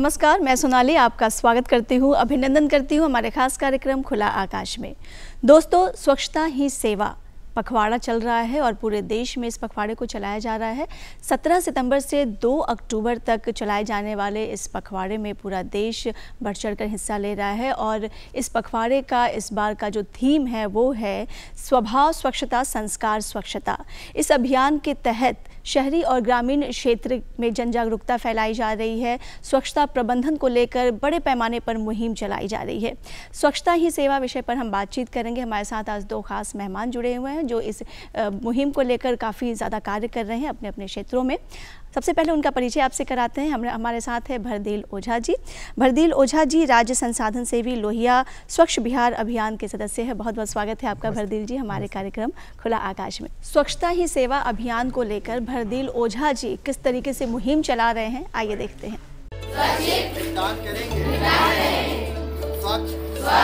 नमस्कार मैं सोनाली आपका स्वागत करती हूँ अभिनंदन करती हूँ हमारे खास कार्यक्रम खुला आकाश में दोस्तों स्वच्छता ही सेवा पखवाड़ा चल रहा है और पूरे देश में इस पखवाड़े को चलाया जा रहा है 17 सितंबर से 2 अक्टूबर तक चलाए जाने वाले इस पखवाड़े में पूरा देश बढ़ चढ़ कर हिस्सा ले रहा है और इस पखवाड़े का इस बार का जो थीम है वो है स्वभाव स्वच्छता संस्कार स्वच्छता इस अभियान के तहत शहरी और ग्रामीण क्षेत्र में जन जागरूकता फैलाई जा रही है स्वच्छता प्रबंधन को लेकर बड़े पैमाने पर मुहिम चलाई जा रही है स्वच्छता ही सेवा विषय पर हम बातचीत करेंगे हमारे साथ आज दो खास मेहमान जुड़े हुए हैं जो इस मुहिम को लेकर काफ़ी ज़्यादा कार्य कर रहे हैं अपने अपने क्षेत्रों में सबसे पहले उनका परिचय आपसे कराते हैं हमारे साथ है भरदील ओझा जी भरदील ओझा जी राज्य संसाधन सेवी लोहिया स्वच्छ बिहार अभियान के सदस्य है बहुत बहुत स्वागत है आपका भरदील जी हमारे कार्यक्रम खुला आकाश में स्वच्छता ही सेवा अभियान को लेकर भरदील ओझा जी किस तरीके से मुहिम चला रहे हैं आइए देखते हैं तो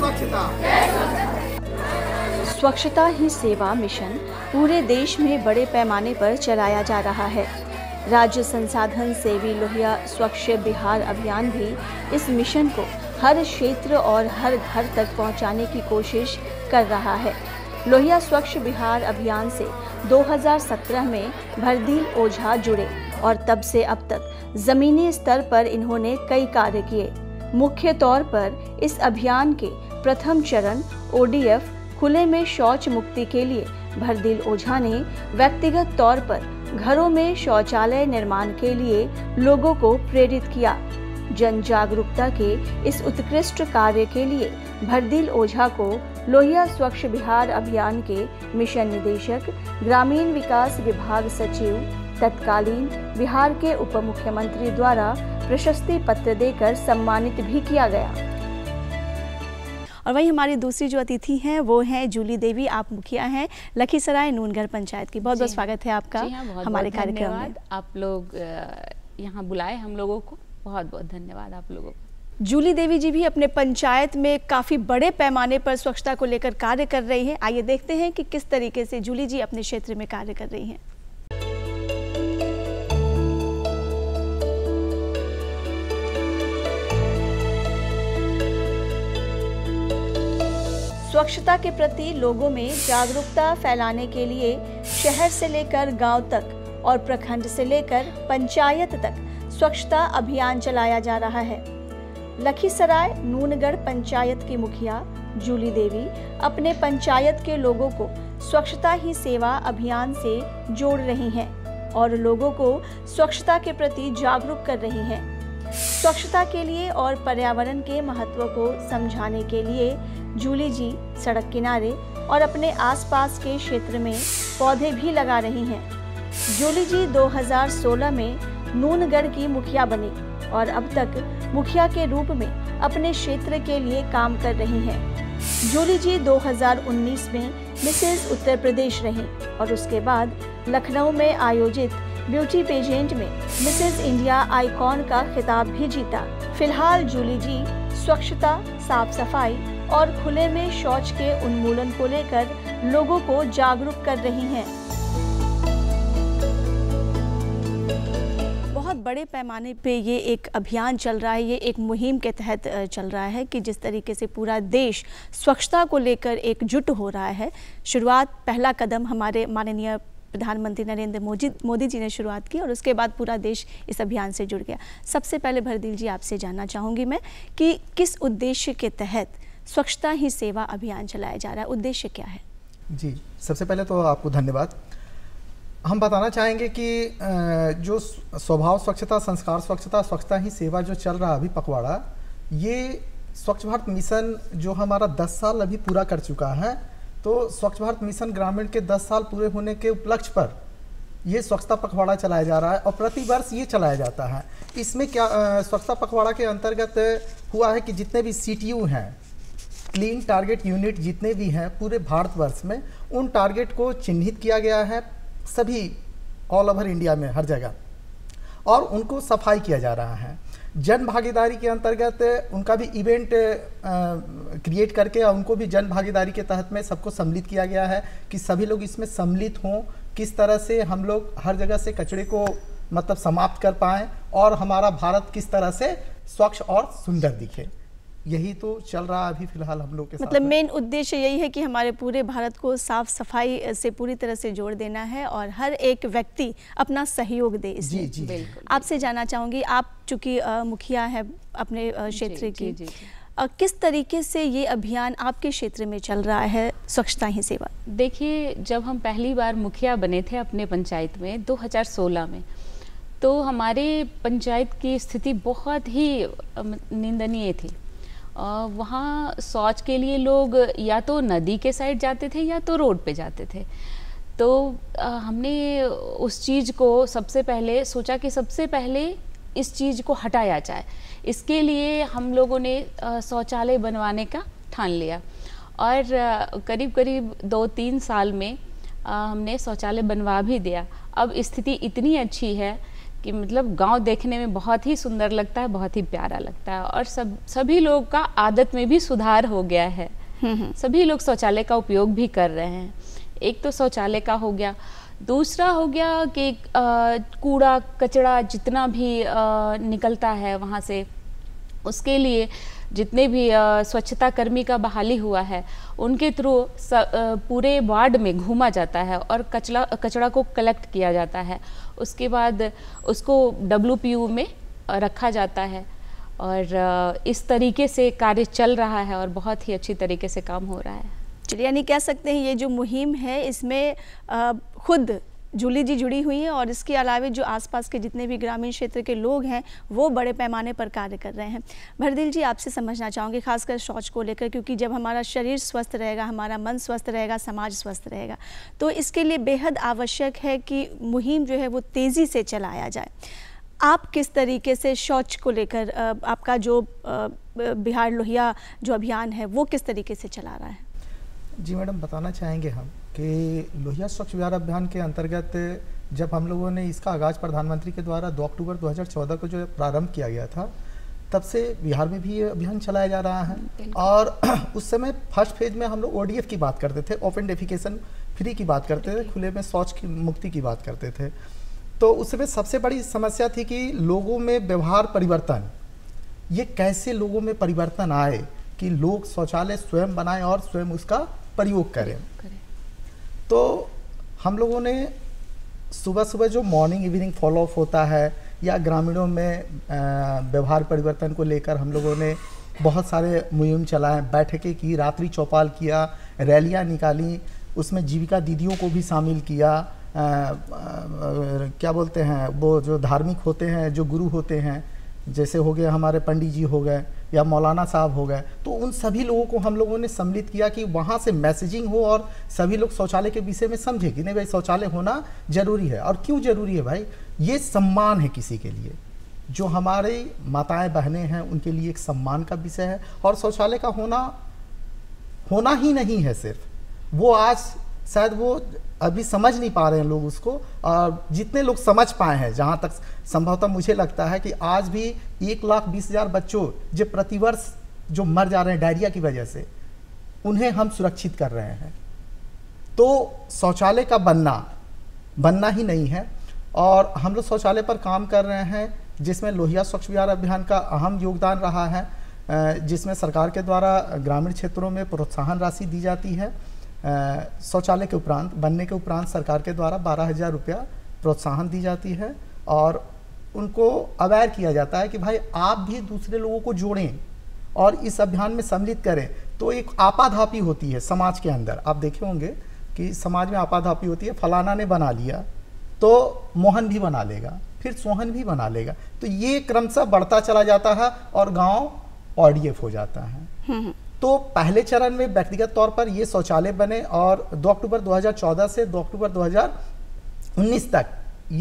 स्वच्छता स्वच्छता ही सेवा मिशन पूरे देश में बड़े पैमाने पर चलाया जा रहा है राज्य संसाधन सेवी लोहिया स्वच्छ बिहार अभियान भी इस मिशन को हर क्षेत्र और हर घर तक पहुंचाने की कोशिश कर रहा है लोहिया स्वच्छ बिहार अभियान से 2017 में भरदील ओझा जुड़े और तब से अब तक जमीनी स्तर पर इन्होंने कई कार्य किए मुख्य तौर पर इस अभियान के प्रथम चरण ओडीएफ खुले में शौच मुक्ति के लिए भरदिल ओझा ने व्यक्तिगत तौर पर घरों में शौचालय निर्माण के लिए लोगों को प्रेरित किया जन जागरूकता के इस उत्कृष्ट कार्य के लिए भरदिल ओझा को लोहिया स्वच्छ बिहार अभियान के मिशन निदेशक ग्रामीण विकास विभाग सचिव तत्कालीन बिहार के उप मुख्यमंत्री द्वारा प्रशस्ति पत्र देकर सम्मानित भी किया गया और वहीं हमारी दूसरी जो अतिथि हैं वो हैं जूली देवी आप मुखिया हैं लखीसराय नूनगढ़ पंचायत की बहुत बहुत स्वागत है आपका हाँ, हमारे कार्यक्रम में आप लोग यहाँ बुलाए हम लोगों को बहुत बहुत धन्यवाद आप लोगों को जूली देवी जी भी अपने पंचायत में काफ़ी बड़े पैमाने पर स्वच्छता को लेकर कार्य कर रही है आइए देखते हैं कि किस तरीके से जूली जी अपने क्षेत्र में कार्य कर रही हैं स्वच्छता के प्रति लोगों में जागरूकता फैलाने के लिए शहर से लेकर गांव तक और प्रखंड से लेकर पंचायत तक स्वच्छता अभियान चलाया जा रहा है लखीसराय नूनगढ़ पंचायत की मुखिया जूली देवी अपने पंचायत के लोगों को स्वच्छता ही सेवा अभियान से जोड़ रही हैं और लोगों को स्वच्छता के प्रति जागरूक कर रही हैं स्वच्छता के लिए और पर्यावरण के महत्व को समझाने के लिए जूली जी सड़क किनारे और अपने आसपास के क्षेत्र में पौधे भी लगा रही हैं जूली जी 2016 में नूनगढ़ की मुखिया बनी और अब तक मुखिया के रूप में अपने क्षेत्र के लिए काम कर रही हैं जूली जी 2019 में मिसेज उत्तर प्रदेश रहे और उसके बाद लखनऊ में आयोजित ब्यूटी पेजेंट में मिसेज इंडिया आइकॉन का खिताब भी जीता फिलहाल जूली जी स्वच्छता साफ सफाई और खुले में शौच के उन्मूलन को लेकर लोगों को जागरूक कर रही हैं बहुत बड़े पैमाने पे ये एक अभियान चल रहा है ये एक मुहिम के तहत चल रहा है कि जिस तरीके से पूरा देश स्वच्छता को लेकर एकजुट हो रहा है शुरुआत पहला कदम हमारे माननीय प्रधानमंत्री नरेंद्र मोदी मोदी जी ने शुरुआत की और उसके बाद पूरा देश इस अभियान से जुड़ गया सबसे पहले भरदील जी आपसे जानना चाहूँगी मैं कि किस उद्देश्य के तहत स्वच्छता ही सेवा अभियान चलाया जा रहा है उद्देश्य क्या है जी सबसे पहले तो आपको धन्यवाद हम बताना चाहेंगे कि जो स्वभाव स्वच्छता संस्कार स्वच्छता स्वच्छता ही सेवा जो चल रहा अभी पखवाड़ा ये स्वच्छ भारत मिशन जो हमारा 10 साल अभी पूरा कर चुका है तो स्वच्छ भारत मिशन ग्रामीण के 10 साल पूरे होने के उपलक्ष्य पर ये स्वच्छता पखवाड़ा चलाया जा रहा है और प्रतिवर्ष ये चलाया जाता है इसमें क्या स्वच्छता पखवाड़ा के अंतर्गत हुआ है कि जितने भी सी हैं क्लीन टारगेट यूनिट जितने भी हैं पूरे भारतवर्ष में उन टारगेट को चिन्हित किया गया है सभी ऑल ओवर इंडिया में हर जगह और उनको सफाई किया जा रहा है जन भागीदारी के अंतर्गत उनका भी इवेंट क्रिएट करके और उनको भी जन भागीदारी के तहत में सबको सम्मिलित किया गया है कि सभी लोग इसमें सम्मिलित हों किस तरह से हम लोग हर जगह से कचरे को मतलब समाप्त कर पाएँ और हमारा भारत किस तरह से स्वच्छ और सुंदर दिखे यही तो चल रहा अभी फिलहाल हम लोग के मतलब मेन उद्देश्य यही है कि हमारे पूरे भारत को साफ सफाई से पूरी तरह से जोड़ देना है और हर एक व्यक्ति अपना सहयोग दे इसमें जी जी, आपसे जानना चाहूंगी आप चूँकि मुखिया है अपने क्षेत्र की जी, जी, किस तरीके से ये अभियान आपके क्षेत्र में चल रहा है स्वच्छता ही सेवा देखिए जब हम पहली बार मुखिया बने थे अपने पंचायत में 2016 में तो हमारे पंचायत की स्थिति बहुत ही निंदनीय थी वहाँ शौच के लिए लोग या तो नदी के साइड जाते थे या तो रोड पे जाते थे तो हमने उस चीज़ को सबसे पहले सोचा कि सबसे पहले इस चीज़ को हटाया जाए इसके लिए हम लोगों ने शौचालय बनवाने का ठान लिया और करीब करीब दो तीन साल में हमने शौचालय बनवा भी दिया अब स्थिति इतनी अच्छी है कि मतलब गांव देखने में बहुत ही सुंदर लगता है बहुत ही प्यारा लगता है और सब सभी लोग का आदत में भी सुधार हो गया है हम्म, हम्म। सभी लोग शौचालय का उपयोग भी कर रहे हैं एक तो शौचालय का हो गया दूसरा हो गया कि कूड़ा कचरा जितना भी आ, निकलता है वहाँ से उसके लिए जितने भी स्वच्छता कर्मी का बहाली हुआ है उनके थ्रू पूरे वार्ड में घूमा जाता है और कचरा कचरा को कलेक्ट किया जाता है उसके बाद उसको डब्ल्यू में रखा जाता है और इस तरीके से कार्य चल रहा है और बहुत ही अच्छी तरीके से काम हो रहा है चलिए यानी कह सकते हैं ये जो मुहिम है इसमें खुद जूली जी जुड़ी हुई है और इसके अलावा जो आसपास के जितने भी ग्रामीण क्षेत्र के लोग हैं वो बड़े पैमाने पर कार्य कर रहे हैं भरदिल जी आपसे समझना चाहूँगी खासकर शौच को लेकर क्योंकि जब हमारा शरीर स्वस्थ रहेगा हमारा मन स्वस्थ रहेगा समाज स्वस्थ रहेगा तो इसके लिए बेहद आवश्यक है कि मुहिम जो है वो तेज़ी से चलाया जाए आप किस तरीके से शौच को लेकर आपका जो बिहार लोहिया जो अभियान है वो किस तरीके से चला रहा है जी मैडम बताना चाहेंगे हम कि लोहिया स्वच्छ बिहार अभियान के अंतर्गत जब हम लोगों ने इसका आगाज़ प्रधानमंत्री के द्वारा 2 अक्टूबर 2014 को जो प्रारंभ किया गया था तब से बिहार में भी ये अभियान चलाया जा रहा है और उस समय फर्स्ट फेज में हम लोग ओ की बात करते थे ओपन डेफिकेशन फ्री की बात करते थे खुले में शौच की मुक्ति की बात करते थे तो उस समय सबसे बड़ी समस्या थी कि लोगों में व्यवहार परिवर्तन ये कैसे लोगों में परिवर्तन आए कि लोग शौचालय स्वयं बनाएं और स्वयं उसका प्रयोग करें, करें। तो हम लोगों ने सुबह सुबह जो मॉर्निंग इवनिंग फॉलोअप होता है या ग्रामीणों में व्यवहार परिवर्तन को लेकर हम लोगों ने बहुत सारे मुहिम चलाए बैठकें की रात्रि चौपाल किया रैलियाँ निकाली उसमें जीविका दीदियों को भी शामिल किया आ, आ, क्या बोलते हैं वो जो धार्मिक होते हैं जो गुरु होते हैं जैसे हो गए हमारे पंडित जी हो गए या मौलाना साहब हो गए तो उन सभी लोगों को हम लोगों ने सम्मिलित किया कि वहाँ से मैसेजिंग हो और सभी लोग शौचालय के विषय में समझे कि नहीं भाई शौचालय होना ज़रूरी है और क्यों ज़रूरी है भाई ये सम्मान है किसी के लिए जो हमारे माताएं बहनें हैं उनके लिए एक सम्मान का विषय है और शौचालय का होना होना ही नहीं है सिर्फ वो आज शायद वो अभी समझ नहीं पा रहे हैं लोग उसको और जितने लोग समझ पाए हैं जहाँ तक संभवतः मुझे लगता है कि आज भी एक लाख बीस हज़ार बच्चों जो प्रतिवर्ष जो मर जा रहे हैं डायरिया की वजह से उन्हें हम सुरक्षित कर रहे हैं तो शौचालय का बनना बनना ही नहीं है और हम लोग शौचालय पर काम कर रहे हैं जिसमें लोहिया स्वच्छ बिहार अभियान का अहम योगदान रहा है जिसमें सरकार के द्वारा ग्रामीण क्षेत्रों में प्रोत्साहन राशि दी जाती है शौचालय के उपरांत बनने के उपरांत सरकार के द्वारा बारह हज़ार रुपया प्रोत्साहन दी जाती है और उनको अवेयर किया जाता है कि भाई आप भी दूसरे लोगों को जोड़ें और इस अभियान में सम्मिलित करें तो एक आपाधापी होती है समाज के अंदर आप देखे होंगे कि समाज में आपाधापी होती है फलाना ने बना लिया तो मोहन भी बना लेगा फिर सोहन भी बना लेगा तो ये क्रमशः बढ़ता चला जाता है और गांव ऑडीएफ हो जाता है हम्म, हम्म। तो पहले चरण में व्यक्तिगत तौर पर ये शौचालय बने और 2 अक्टूबर 2014 से 2 अक्टूबर 2019 तक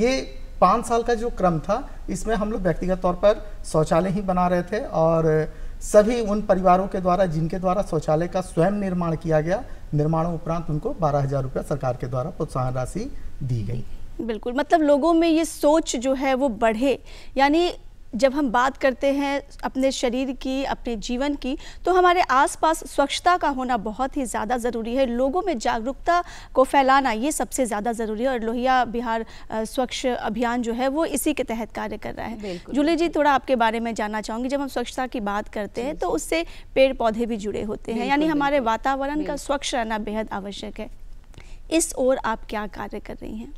ये पाँच साल का जो क्रम था इसमें हम लोग व्यक्तिगत तौर पर शौचालय ही बना रहे थे और सभी उन परिवारों के द्वारा जिनके द्वारा शौचालय का स्वयं निर्माण किया गया निर्माण उपरांत उनको बारह हजार रुपया सरकार के द्वारा प्रोत्साहन राशि दी गई बिल्कुल मतलब लोगों में ये सोच जो है वो बढ़े यानी जब हम बात करते हैं अपने शरीर की अपने जीवन की तो हमारे आसपास स्वच्छता का होना बहुत ही ज़्यादा ज़रूरी है लोगों में जागरूकता को फैलाना ये सबसे ज़्यादा ज़रूरी है और लोहिया बिहार स्वच्छ अभियान जो है वो इसी के तहत कार्य कर रहा है जूली जी थोड़ा आपके बारे में जानना चाहूँगी जब हम स्वच्छता की बात करते हैं तो उससे पेड़ पौधे भी जुड़े होते हैं यानी हमारे वातावरण का स्वच्छ रहना बेहद आवश्यक है इस ओर आप क्या कार्य कर रही हैं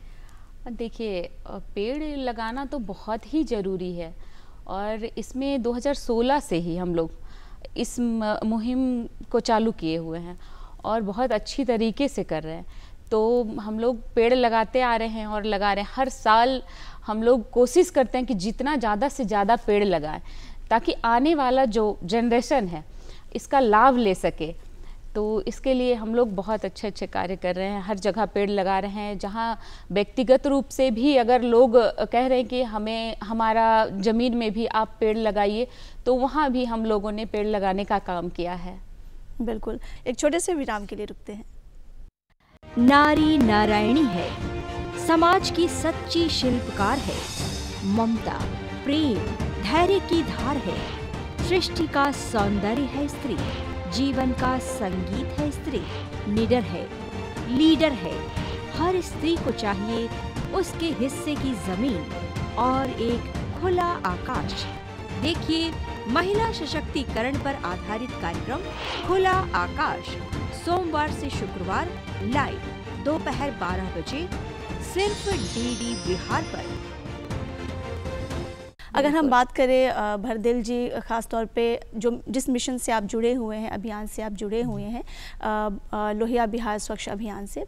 देखिए पेड़ लगाना तो बहुत ही ज़रूरी है और इसमें 2016 से ही हम लोग इस मुहिम को चालू किए हुए हैं और बहुत अच्छी तरीके से कर रहे हैं तो हम लोग पेड़ लगाते आ रहे हैं और लगा रहे हैं हर साल हम लोग कोशिश करते हैं कि जितना ज़्यादा से ज़्यादा पेड़ लगाएं ताकि आने वाला जो जनरेशन है इसका लाभ ले सके तो इसके लिए हम लोग बहुत अच्छे अच्छे कार्य कर रहे हैं हर जगह पेड़ लगा रहे हैं जहाँ व्यक्तिगत रूप से भी अगर लोग कह रहे हैं कि हमें हमारा ज़मीन में भी आप पेड़ लगाइए तो वहाँ भी हम लोगों ने पेड़ लगाने का काम किया है बिल्कुल एक छोटे से विराम के लिए रुकते हैं नारी नारायणी है समाज की सच्ची शिल्पकार है ममता प्रेम धैर्य की धार है सृष्टि का सौंदर्य है स्त्री जीवन का संगीत है स्त्री निडर है लीडर है हर स्त्री को चाहिए उसके हिस्से की जमीन और एक खुला आकाश देखिए महिला सशक्तिकरण पर आधारित कार्यक्रम खुला आकाश सोमवार से शुक्रवार लाइव दोपहर 12 बजे सिर्फ डीडी बिहार पर अगर हम बात करें भरदेल जी ख़ास तौर पे जो जिस मिशन से आप जुड़े हुए हैं अभियान से आप जुड़े हुए हैं लोहिया बिहार स्वच्छ अभियान से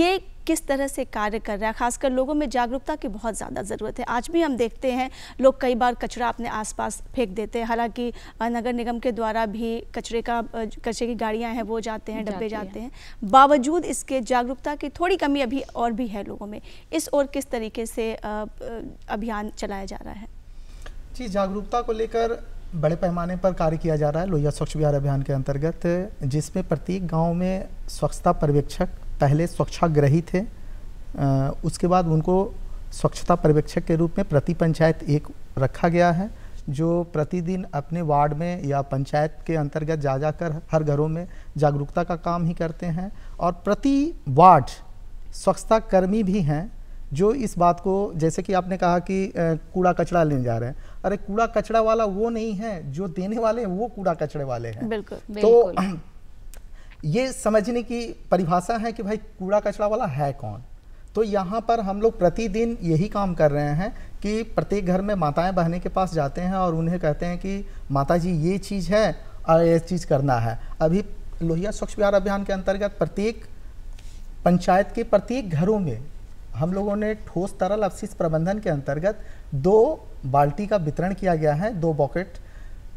ये किस तरह से कार्य कर रहा है खासकर लोगों में जागरूकता की बहुत ज़्यादा ज़रूरत है आज भी हम देखते हैं लोग कई बार कचरा अपने आसपास फेंक देते हैं हालांकि नगर निगम के द्वारा भी कचरे का कचरे की गाड़ियां हैं वो जाते हैं डब्बे जाते, हैं।, हैं बावजूद इसके जागरूकता की थोड़ी कमी अभी और भी है लोगों में इस और किस तरीके से अभियान चलाया जा रहा है जी जागरूकता को लेकर बड़े पैमाने पर कार्य किया जा रहा है लोहिया स्वच्छ बिहार अभियान के अंतर्गत जिसमें प्रत्येक गांव में स्वच्छता पर्यवेक्षक पहले स्वच्छाग्रही थे उसके बाद उनको स्वच्छता पर्यवेक्षक के रूप में प्रति पंचायत एक रखा गया है जो प्रतिदिन अपने वार्ड में या पंचायत के अंतर्गत जा जाकर हर घरों में जागरूकता का काम ही करते हैं और प्रति वार्ड स्वच्छता कर्मी भी हैं जो इस बात को जैसे कि आपने कहा कि कूड़ा कचरा लेने जा रहे हैं अरे कूड़ा कचड़ा वाला वो नहीं है जो देने वाले हैं वो कूड़ा कचड़े वाले हैं तो ये समझने की परिभाषा है कि भाई कूड़ा कचड़ा वाला है कौन तो यहाँ पर हम लोग प्रतिदिन यही काम कर रहे हैं कि प्रत्येक घर में माताएं बहने के पास जाते हैं और उन्हें कहते हैं कि माता जी ये चीज़ है और ये चीज़ करना है अभी लोहिया स्वच्छ बिहार अभियान के अंतर्गत प्रत्येक पंचायत के प्रत्येक घरों में हम लोगों ने ठोस तरल अवशिष्ट प्रबंधन के अंतर्गत दो बाल्टी का वितरण किया गया है दो बॉकेट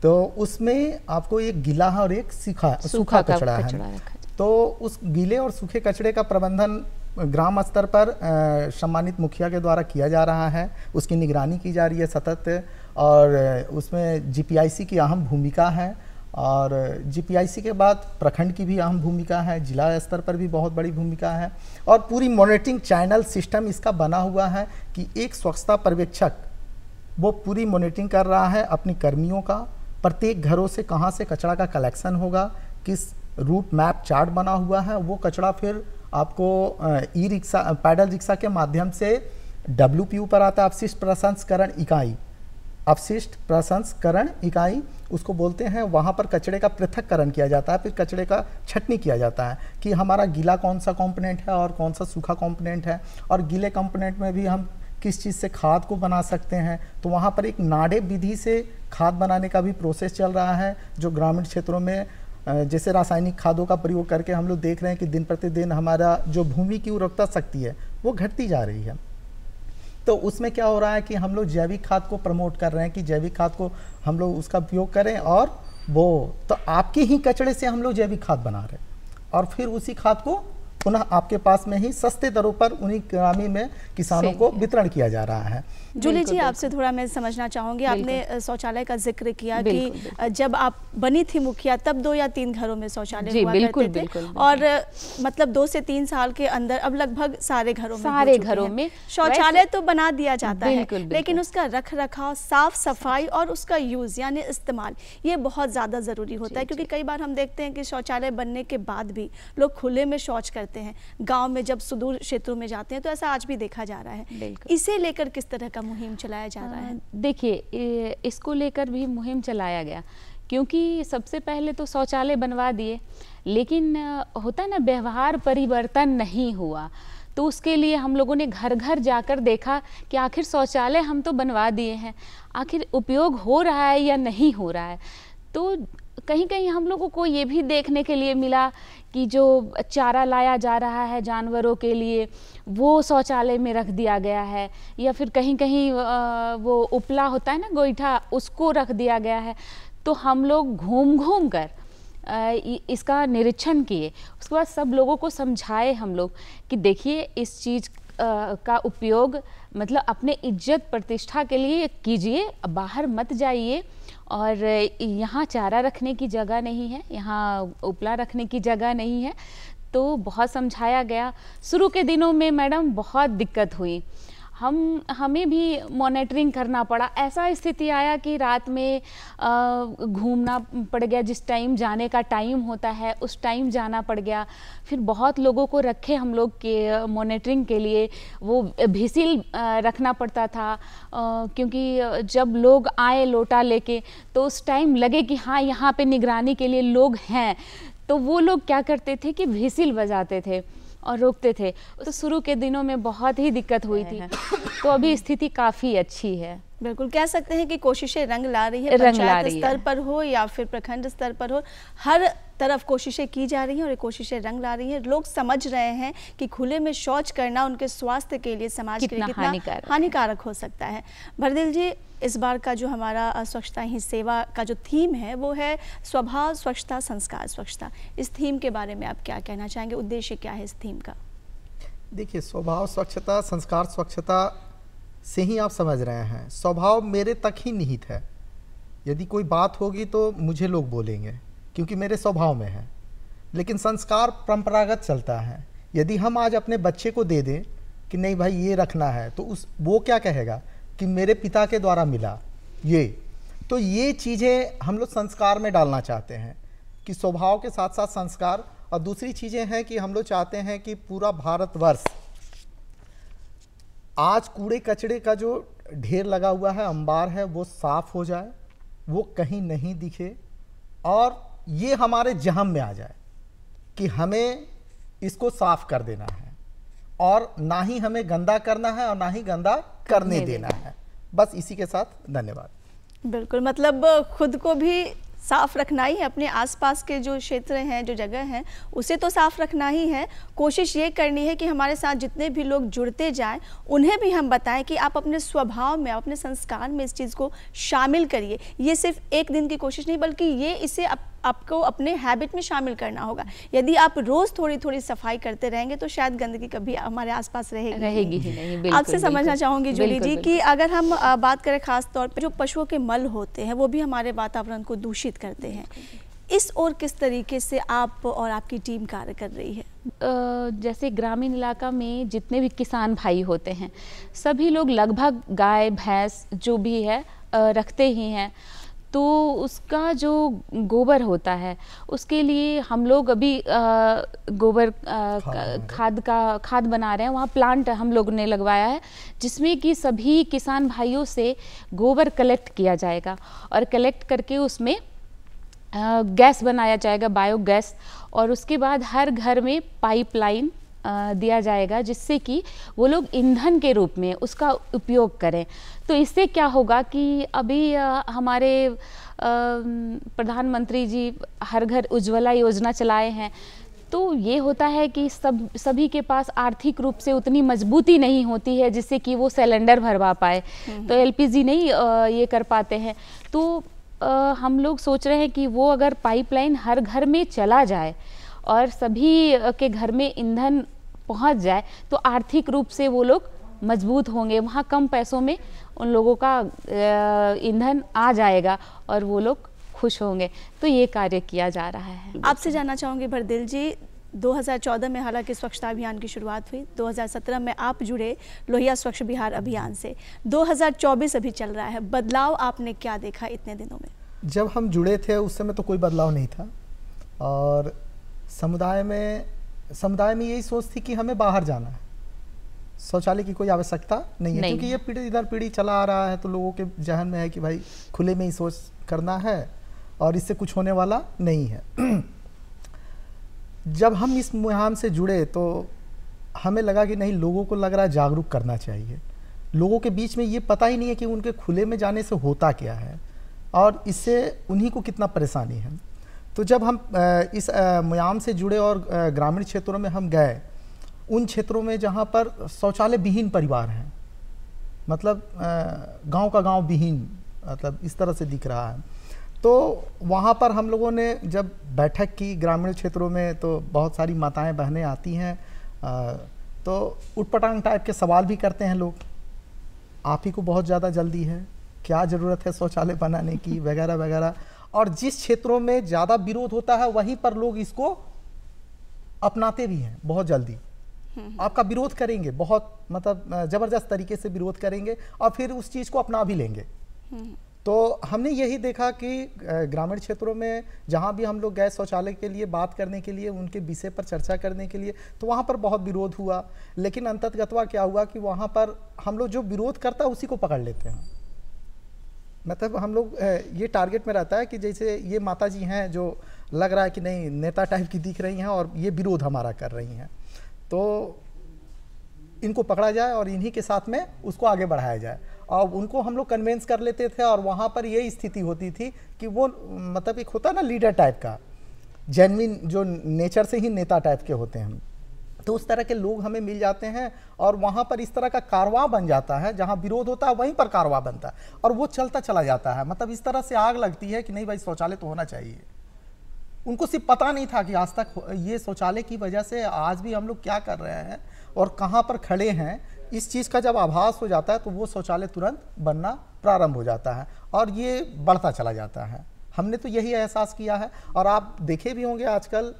तो उसमें आपको एक गीला और एक सूखा सूखा कचड़ा है, तो उस गीले और सूखे कचड़े का प्रबंधन ग्राम स्तर पर सम्मानित मुखिया के द्वारा किया जा रहा है उसकी निगरानी की जा रही है सतत और उसमें जीपीआईसी की अहम भूमिका है और जीपीआईसी के बाद प्रखंड की भी अहम भूमिका है जिला स्तर पर भी बहुत बड़ी भूमिका है और पूरी मॉनिटरिंग चैनल सिस्टम इसका बना हुआ है कि एक स्वच्छता पर्यवेक्षक वो पूरी मॉनिटरिंग कर रहा है अपनी कर्मियों का प्रत्येक घरों से कहाँ से कचरा का कलेक्शन होगा किस रूट मैप चार्ट बना हुआ है वो कचरा फिर आपको ई रिक्शा पैडल रिक्शा के माध्यम से डब्ल्यू पी पर आता है अपशिष्ट प्रसंस्करण इकाई अपशिष्ट प्रसंस्करण इकाई उसको बोलते हैं वहाँ पर कचरे का पृथककरण किया जाता है फिर कचरे का छटनी किया जाता है कि हमारा गीला कौन सा कंपोनेंट है और कौन सा सूखा कंपोनेंट है और गीले कंपोनेंट में भी हम किस चीज़ से खाद को बना सकते हैं तो वहाँ पर एक नाड़े विधि से खाद बनाने का भी प्रोसेस चल रहा है जो ग्रामीण क्षेत्रों में जैसे रासायनिक खादों का प्रयोग करके हम लोग देख रहे हैं कि दिन प्रतिदिन हमारा जो भूमि की उर्वरता शक्ति है वो घटती जा रही है तो उसमें क्या हो रहा है कि हम लोग जैविक खाद को प्रमोट कर रहे हैं कि जैविक खाद को हम लोग उसका उपयोग करें और वो तो आपके ही कचड़े से हम लोग जैविक खाद बना रहे हैं और फिर उसी खाद को पुनः आपके पास में ही सस्ते दरों पर उन्हीं ग्रामी में किसानों को वितरण किया जा रहा है जूली जी आपसे थोड़ा मैं समझना चाहूंगी आपने शौचालय का जिक्र किया कि जब आप बनी थी मुखिया तब दो या तीन घरों में शौचालय हुआ करते बिल्कुल, थे बिल्कुल, और मतलब दो से तीन साल के अंदर अब लगभग सारे घरों में सारे घरों में शौचालय तो बना दिया जाता है लेकिन उसका रख रखाव साफ सफाई और उसका यूज यानी इस्तेमाल ये बहुत ज़्यादा ज़रूरी होता है क्योंकि कई बार हम देखते हैं कि शौचालय बनने के बाद भी लोग खुले में शौच करते करते हैं गांव में जब सुदूर क्षेत्रों में जाते हैं तो ऐसा आज भी देखा जा रहा है इसे लेकर किस तरह का मुहिम चलाया जा रहा है देखिए इसको लेकर भी मुहिम चलाया गया क्योंकि सबसे पहले तो शौचालय बनवा दिए लेकिन होता ना व्यवहार परिवर्तन नहीं हुआ तो उसके लिए हम लोगों ने घर घर जाकर देखा कि आखिर शौचालय हम तो बनवा दिए हैं आखिर उपयोग हो रहा है या नहीं हो रहा है तो कहीं कहीं हम लोगों को ये भी देखने के लिए मिला कि जो चारा लाया जा रहा है जानवरों के लिए वो शौचालय में रख दिया गया है या फिर कहीं कहीं वो उपला होता है ना गोईठा उसको रख दिया गया है तो हम लोग घूम घूम कर इसका निरीक्षण किए उसके बाद सब लोगों को समझाए हम लोग कि देखिए इस चीज़ का उपयोग मतलब अपने इज्जत प्रतिष्ठा के लिए कीजिए बाहर मत जाइए और यहाँ चारा रखने की जगह नहीं है यहाँ उपला रखने की जगह नहीं है तो बहुत समझाया गया शुरू के दिनों में मैडम बहुत दिक्कत हुई हम हमें भी मॉनिटरिंग करना पड़ा ऐसा स्थिति आया कि रात में घूमना पड़ गया जिस टाइम जाने का टाइम होता है उस टाइम जाना पड़ गया फिर बहुत लोगों को रखे हम लोग के मॉनिटरिंग के लिए वो भिसिल रखना पड़ता था क्योंकि जब लोग आए लोटा लेके तो उस टाइम लगे कि हाँ यहाँ पे निगरानी के लिए लोग हैं तो वो लोग क्या करते थे कि भिसिल बजाते थे और रोकते थे तो शुरू के दिनों में बहुत ही दिक्कत हुई थी तो अभी स्थिति काफ़ी अच्छी है बिल्कुल कह सकते हैं कि कोशिशें रंग ला रही है रंग ला रही स्तर पर हो या फिर प्रखंड स्तर पर हो हर तरफ कोशिशें की जा रही हैं और ये कोशिशें रंग ला रही हैं लोग समझ रहे हैं कि खुले में शौच करना उनके स्वास्थ्य के लिए समाज के लिए कितना हानिकारक हो सकता है भरदिल जी इस बार का जो हमारा स्वच्छता ही सेवा का जो थीम है वो है स्वभाव स्वच्छता संस्कार स्वच्छता इस थीम के बारे में आप क्या कहना चाहेंगे उद्देश्य क्या है इस थीम का देखिए स्वभाव स्वच्छता संस्कार स्वच्छता से ही आप समझ रहे हैं स्वभाव मेरे तक ही निहित है यदि कोई बात होगी तो मुझे लोग बोलेंगे क्योंकि मेरे स्वभाव में है लेकिन संस्कार परंपरागत चलता है यदि हम आज अपने बच्चे को दे दें कि नहीं भाई ये रखना है तो उस वो क्या कहेगा कि मेरे पिता के द्वारा मिला ये तो ये चीज़ें हम लोग संस्कार में डालना चाहते हैं कि स्वभाव के साथ साथ संस्कार और दूसरी चीज़ें हैं कि हम लोग चाहते हैं कि पूरा भारतवर्ष आज कूड़े कचड़े का जो ढेर लगा हुआ है अंबार है वो साफ़ हो जाए वो कहीं नहीं दिखे और ये हमारे जहम में आ जाए कि हमें इसको साफ कर देना है और ना ही हमें गंदा करना है और ना ही गंदा करने देना है बस इसी के साथ धन्यवाद बिल्कुल मतलब खुद को भी साफ़ रखना ही है अपने आसपास के जो क्षेत्र हैं जो जगह हैं उसे तो साफ़ रखना ही है कोशिश ये करनी है कि हमारे साथ जितने भी लोग जुड़ते जाएं उन्हें भी हम बताएं कि आप अपने स्वभाव में अपने संस्कार में इस चीज़ को शामिल करिए ये सिर्फ एक दिन की कोशिश नहीं बल्कि ये इसे अप, आपको अपने हैबिट में शामिल करना होगा यदि आप रोज़ थोड़ी थोड़ी सफाई करते रहेंगे तो शायद गंदगी कभी हमारे आसपास रहेगी रहेगी ही नहीं आपसे समझना चाहूँगी जूली जी कि अगर हम बात करें खासतौर पर जो पशुओं के मल होते हैं वो भी हमारे वातावरण को दूषित आकर्षित करते हैं इस और किस तरीके से आप और आपकी टीम कार्य कर रही है जैसे ग्रामीण इलाका में जितने भी किसान भाई होते हैं सभी लोग लगभग गाय भैंस जो भी है रखते ही हैं तो उसका जो गोबर होता है उसके लिए हम लोग अभी गोबर खाद का खाद बना रहे हैं वहाँ प्लांट हम लोग ने लगवाया है जिसमें कि सभी किसान भाइयों से गोबर कलेक्ट किया जाएगा और कलेक्ट करके उसमें गैस बनाया जाएगा बायोगैस और उसके बाद हर घर में पाइपलाइन दिया जाएगा जिससे कि वो लोग ईंधन के रूप में उसका उपयोग करें तो इससे क्या होगा कि अभी हमारे प्रधानमंत्री जी हर घर उज्ज्वला योजना चलाए हैं तो ये होता है कि सब सभी के पास आर्थिक रूप से उतनी मजबूती नहीं होती है जिससे कि वो सिलेंडर भरवा पाए हम्म। तो एलपीजी नहीं ये कर पाते हैं तो हम लोग सोच रहे हैं कि वो अगर पाइपलाइन हर घर में चला जाए और सभी के घर में ईंधन पहुंच जाए तो आर्थिक रूप से वो लोग मजबूत होंगे वहाँ कम पैसों में उन लोगों का ईंधन आ जाएगा और वो लोग खुश होंगे तो ये कार्य किया जा रहा है आपसे जानना चाहूँगी भरदिल जी 2014 में हालांकि स्वच्छता अभियान की शुरुआत हुई 2017 में आप जुड़े लोहिया स्वच्छ बिहार अभियान से 2024 अभी चल रहा है बदलाव आपने क्या देखा इतने दिनों में जब हम जुड़े थे उस समय तो कोई बदलाव नहीं था और समुदाय में समुदाय में यही सोच थी कि हमें बाहर जाना है शौचालय की कोई आवश्यकता नहीं है नहीं। क्योंकि ये पीढ़ी इधर पीढ़ी चला आ रहा है तो लोगों के जहन में है कि भाई खुले में ही सोच करना है और इससे कुछ होने वाला नहीं है जब हम इस मुहिम से जुड़े तो हमें लगा कि नहीं लोगों को लग रहा है जागरूक करना चाहिए लोगों के बीच में ये पता ही नहीं है कि उनके खुले में जाने से होता क्या है और इससे उन्हीं को कितना परेशानी है तो जब हम इस मुयाम से जुड़े और ग्रामीण क्षेत्रों में हम गए उन क्षेत्रों में जहाँ पर शौचालय विहीन परिवार हैं मतलब गांव का गांव विहीन मतलब इस तरह से दिख रहा है तो वहाँ पर हम लोगों ने जब बैठक की ग्रामीण क्षेत्रों में तो बहुत सारी माताएं बहनें आती हैं तो उठपटांग टाइप के सवाल भी करते हैं लोग आप ही को बहुत ज़्यादा जल्दी है क्या ज़रूरत है शौचालय बनाने की वगैरह वगैरह और जिस क्षेत्रों में ज़्यादा विरोध होता है वहीं पर लोग इसको अपनाते भी हैं बहुत जल्दी हम्म, हम्म। आपका विरोध करेंगे बहुत मतलब ज़बरदस्त तरीके से विरोध करेंगे और फिर उस चीज़ को अपना भी लेंगे हम्म, तो हमने यही देखा कि ग्रामीण क्षेत्रों में जहाँ भी हम लोग गए शौचालय के लिए बात करने के लिए उनके विषय पर चर्चा करने के लिए तो वहाँ पर बहुत विरोध हुआ लेकिन अंततगतवा क्या हुआ कि वहाँ पर हम लोग जो विरोध करता है उसी को पकड़ लेते हैं मतलब हम लोग ये टारगेट में रहता है कि जैसे ये माता जी हैं जो लग रहा है कि नहीं नेता टाइप की दिख रही हैं और ये विरोध हमारा कर रही हैं तो इनको पकड़ा जाए और इन्हीं के साथ में उसको आगे बढ़ाया जाए उनको हम लोग कन्वेंस कर लेते थे और वहाँ पर यही स्थिति होती थी कि वो मतलब एक होता ना लीडर टाइप का जेनविन जो नेचर से ही नेता टाइप के होते हैं तो उस तरह के लोग हमें मिल जाते हैं और वहाँ पर इस तरह का कारवा बन जाता है जहाँ विरोध होता है वहीं पर कारवा बनता है और वो चलता चला जाता है मतलब इस तरह से आग लगती है कि नहीं भाई शौचालय तो होना चाहिए उनको सिर्फ पता नहीं था कि आज तक ये शौचालय की वजह से आज भी हम लोग क्या कर रहे हैं और कहाँ पर खड़े हैं इस चीज़ का जब आभास हो जाता है तो वो शौचालय तुरंत बनना प्रारंभ हो जाता है और ये बढ़ता चला जाता है हमने तो यही एहसास किया है और आप देखे भी होंगे आजकल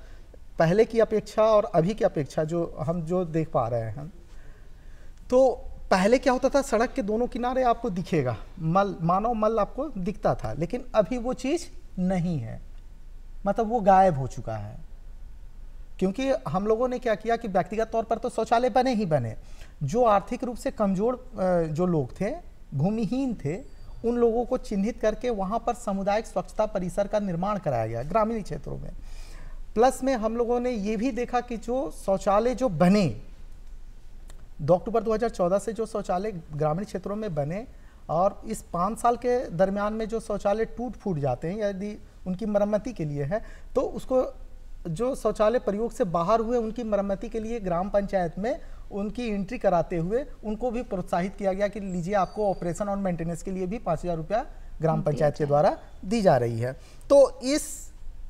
पहले की अपेक्षा और अभी की अपेक्षा जो हम जो देख पा रहे हैं तो पहले क्या होता था सड़क के दोनों किनारे आपको दिखेगा मल मानव मल आपको दिखता था लेकिन अभी वो चीज़ नहीं है मतलब वो गायब हो चुका है क्योंकि हम लोगों ने क्या किया कि व्यक्तिगत तौर पर तो शौचालय बने ही बने जो आर्थिक रूप से कमजोर जो लोग थे भूमिहीन थे उन लोगों को चिन्हित करके वहाँ पर सामुदायिक स्वच्छता परिसर का निर्माण कराया गया ग्रामीण क्षेत्रों में प्लस में हम लोगों ने ये भी देखा कि जो शौचालय जो बने दो अक्टूबर 2014 से जो शौचालय ग्रामीण क्षेत्रों में बने और इस पाँच साल के दरमियान में जो शौचालय टूट फूट जाते हैं यदि उनकी मरम्मति के लिए है तो उसको जो शौचालय प्रयोग से बाहर हुए उनकी मरम्मति के लिए ग्राम पंचायत में उनकी एंट्री कराते हुए उनको भी प्रोत्साहित किया गया कि लीजिए आपको ऑपरेशन और मेंटेनेंस के लिए भी पाँच हज़ार रुपया ग्राम पंचायत के द्वारा दी जा रही है तो इस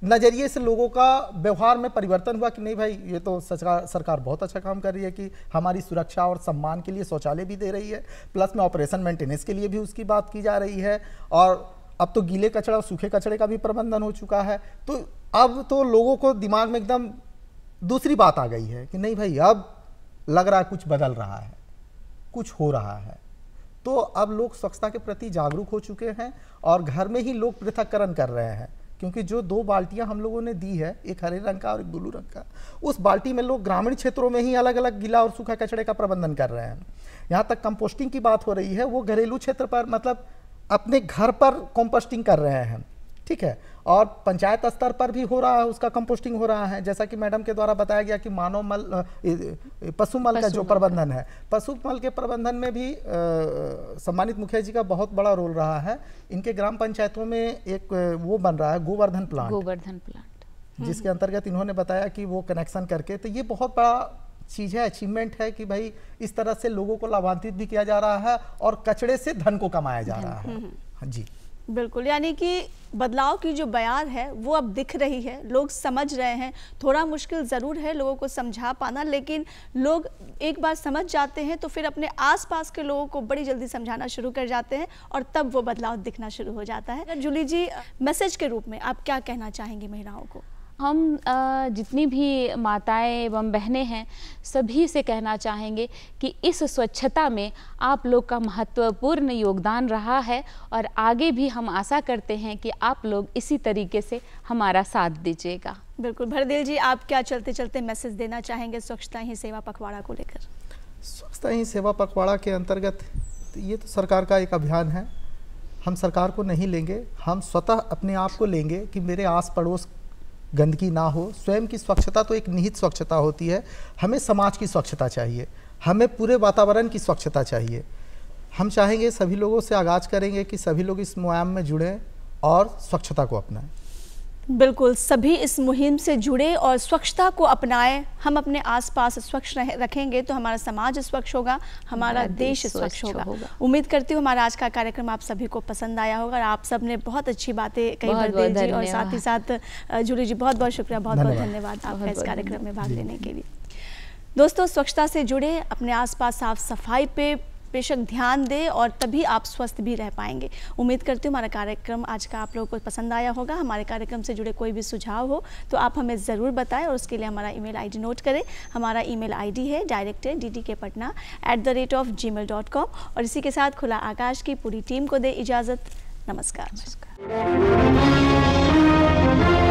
नज़रिए से लोगों का व्यवहार में परिवर्तन हुआ कि नहीं भाई ये तो सरकार सरकार बहुत अच्छा काम कर रही है कि हमारी सुरक्षा और सम्मान के लिए शौचालय भी दे रही है प्लस में ऑपरेशन मेंटेनेंस के लिए भी उसकी बात की जा रही है और अब तो गीले कचरा और सूखे कचरे का भी प्रबंधन हो चुका है तो अब तो लोगों को दिमाग में एकदम दूसरी बात आ गई है कि नहीं भाई अब लग रहा है कुछ बदल रहा है कुछ हो रहा है तो अब लोग स्वच्छता के प्रति जागरूक हो चुके हैं और घर में ही लोग पृथककरण कर रहे हैं क्योंकि जो दो बाल्टियां हम लोगों ने दी है एक हरे रंग का और एक ब्लू रंग का उस बाल्टी में लोग ग्रामीण क्षेत्रों में ही अलग अलग गीला और सूखा कचड़े का प्रबंधन कर रहे हैं यहाँ तक कंपोस्टिंग की बात हो रही है वो घरेलू क्षेत्र पर मतलब अपने घर पर कंपोस्टिंग कर रहे हैं ठीक है और पंचायत स्तर पर भी हो रहा है उसका कंपोस्टिंग हो रहा है जैसा कि मैडम के द्वारा बताया गया कि मानव मल पशु मल का जो प्रबंधन है पशु मल के प्रबंधन में भी सम्मानित मुखिया जी का बहुत बड़ा रोल रहा है इनके ग्राम पंचायतों में एक वो बन रहा है गोवर्धन प्लांट गोवर्धन प्लांट हम्म। जिसके हम्म। अंतर्गत इन्होंने बताया कि वो कनेक्शन करके तो ये बहुत बड़ा चीज़ है अचीवमेंट है कि भाई इस तरह से लोगों को लाभान्वित भी किया जा रहा है और कचड़े से धन को कमाया जा रहा है हम्म। हाँ जी बिल्कुल यानी कि बदलाव की जो बयान है वो अब दिख रही है लोग समझ रहे हैं थोड़ा मुश्किल ज़रूर है लोगों को समझा पाना लेकिन लोग एक बार समझ जाते हैं तो फिर अपने आसपास के लोगों को बड़ी जल्दी समझाना शुरू कर जाते हैं और तब वो बदलाव दिखना शुरू हो जाता है जूली जी मैसेज के रूप में आप क्या कहना चाहेंगे महिलाओं को हम जितनी भी माताएं एवं बहनें हैं सभी से कहना चाहेंगे कि इस स्वच्छता में आप लोग का महत्वपूर्ण योगदान रहा है और आगे भी हम आशा करते हैं कि आप लोग इसी तरीके से हमारा साथ दीजिएगा बिल्कुल भरदेल जी आप क्या चलते चलते मैसेज देना चाहेंगे स्वच्छता ही सेवा पखवाड़ा को लेकर स्वच्छता ही सेवा पखवाड़ा के अंतर्गत तो ये तो सरकार का एक अभियान है हम सरकार को नहीं लेंगे हम स्वतः अपने आप को लेंगे कि मेरे आस पड़ोस गंदगी ना हो स्वयं की स्वच्छता तो एक निहित स्वच्छता होती है हमें समाज की स्वच्छता चाहिए हमें पूरे वातावरण की स्वच्छता चाहिए हम चाहेंगे सभी लोगों से आगाज़ करेंगे कि सभी लोग इस मुआम में जुड़ें और स्वच्छता को अपनाएं बिल्कुल सभी इस मुहिम से जुड़े और स्वच्छता को अपनाएं हम अपने आसपास स्वच्छ रखेंगे तो हमारा समाज स्वच्छ होगा हमारा देश स्वच्छ होगा, होगा। उम्मीद करती हूँ हमारा आज का कार्यक्रम आप सभी को पसंद आया होगा और आप सब ने बहुत अच्छी बातें कही बहुत जी और साथ ही साथ जुड़े जी बहुत बहुत शुक्रिया बहुत बहुत धन्यवाद आपका इस कार्यक्रम में भाग लेने के लिए दोस्तों स्वच्छता से जुड़े अपने आसपास साफ सफाई पे बेशक ध्यान दें और तभी आप स्वस्थ भी रह पाएंगे उम्मीद करती हूँ हमारा कार्यक्रम आज का आप लोगों को पसंद आया होगा हमारे कार्यक्रम से जुड़े कोई भी सुझाव हो तो आप हमें ज़रूर बताएं और उसके लिए हमारा ईमेल आईडी नोट करें हमारा ईमेल आईडी है director D D K Patna at the rate of Gmail dot com और इसी के साथ खुला आकाश की पूरी टीम को दे इजाज़त नमस्कार, नमस्कार।